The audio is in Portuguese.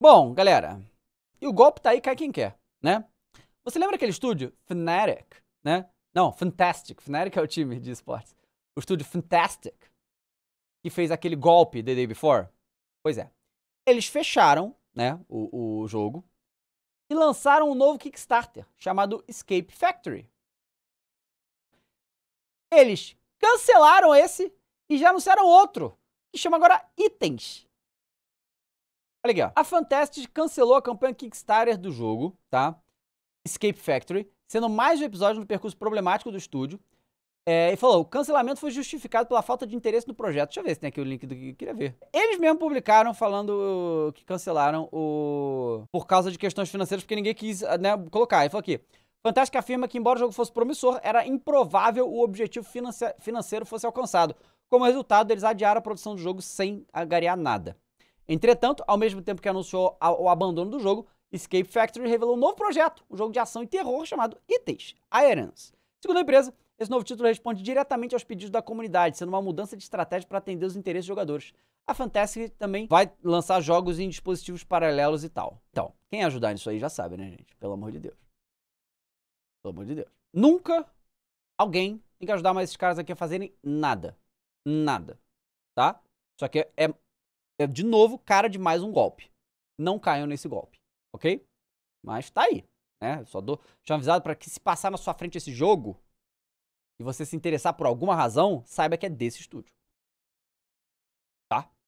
Bom, galera, e o golpe tá aí, cai quem quer, né? Você lembra aquele estúdio? Fnatic, né? Não, Fantastic. Fnatic é o time de esportes. O estúdio Fantastic, que fez aquele golpe The Day Before. Pois é. Eles fecharam, né, o, o jogo e lançaram um novo Kickstarter chamado Escape Factory. Eles cancelaram esse e já anunciaram outro, que chama agora Itens. Olha aqui, ó. A Fantastic cancelou a campanha Kickstarter do jogo, tá? Escape Factory, sendo mais um episódio no percurso problemático do estúdio. É, e falou: o cancelamento foi justificado pela falta de interesse no projeto. Deixa eu ver se tem aqui o link do que eu queria ver. Eles mesmo publicaram falando que cancelaram o. por causa de questões financeiras, porque ninguém quis ah, né, colocar. Ele falou aqui. Fantastic afirma que, embora o jogo fosse promissor, era improvável o objetivo financeiro fosse alcançado. Como resultado, eles adiaram a produção do jogo sem agariar nada. Entretanto, ao mesmo tempo que anunciou o abandono do jogo, Escape Factory revelou um novo projeto, um jogo de ação e terror chamado Itens, a Herança. Segundo a empresa, esse novo título responde diretamente aos pedidos da comunidade, sendo uma mudança de estratégia para atender os interesses dos jogadores. A Fantasy também vai lançar jogos em dispositivos paralelos e tal. Então, quem ajudar nisso aí já sabe, né, gente? Pelo amor de Deus. Pelo amor de Deus. Nunca alguém tem que ajudar mais esses caras aqui a fazerem nada. Nada. Tá? Só que é é, de novo, cara de mais um golpe. Não caiam nesse golpe, ok? Mas tá aí, né? só dou, já avisado para que se passar na sua frente esse jogo e você se interessar por alguma razão, saiba que é desse estúdio.